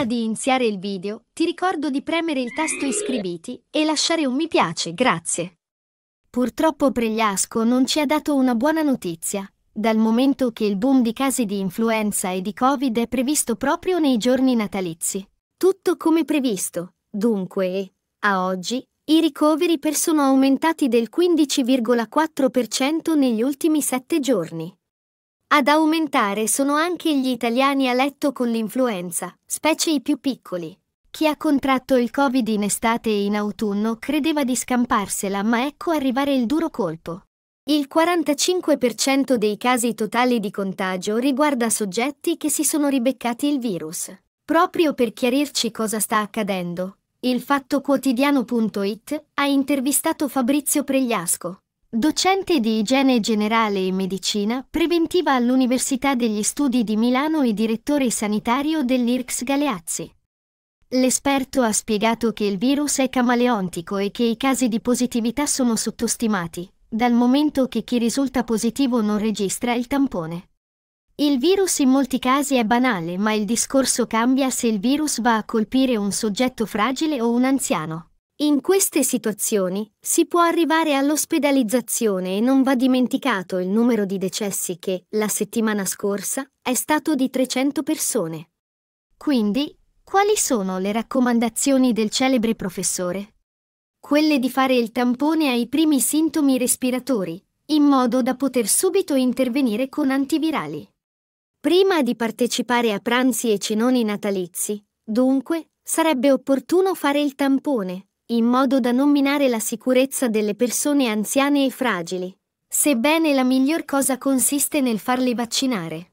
Prima di iniziare il video, ti ricordo di premere il tasto iscriviti e lasciare un mi piace, grazie. Purtroppo Pregliasco non ci ha dato una buona notizia, dal momento che il boom di casi di influenza e di Covid è previsto proprio nei giorni natalizi. Tutto come previsto, dunque, a oggi, i ricoveri per sono aumentati del 15,4% negli ultimi sette giorni. Ad aumentare sono anche gli italiani a letto con l'influenza, specie i più piccoli. Chi ha contratto il Covid in estate e in autunno credeva di scamparsela, ma ecco arrivare il duro colpo. Il 45% dei casi totali di contagio riguarda soggetti che si sono ribeccati il virus. Proprio per chiarirci cosa sta accadendo, il fatto ha intervistato Fabrizio Pregliasco, Docente di igiene generale e medicina, preventiva all'Università degli Studi di Milano e direttore sanitario dell'IRCS Galeazzi. L'esperto ha spiegato che il virus è camaleontico e che i casi di positività sono sottostimati, dal momento che chi risulta positivo non registra il tampone. Il virus in molti casi è banale, ma il discorso cambia se il virus va a colpire un soggetto fragile o un anziano. In queste situazioni si può arrivare all'ospedalizzazione e non va dimenticato il numero di decessi che, la settimana scorsa, è stato di 300 persone. Quindi, quali sono le raccomandazioni del celebre professore? Quelle di fare il tampone ai primi sintomi respiratori, in modo da poter subito intervenire con antivirali. Prima di partecipare a pranzi e cenoni natalizi, dunque, sarebbe opportuno fare il tampone, in modo da non minare la sicurezza delle persone anziane e fragili, sebbene la miglior cosa consiste nel farli vaccinare.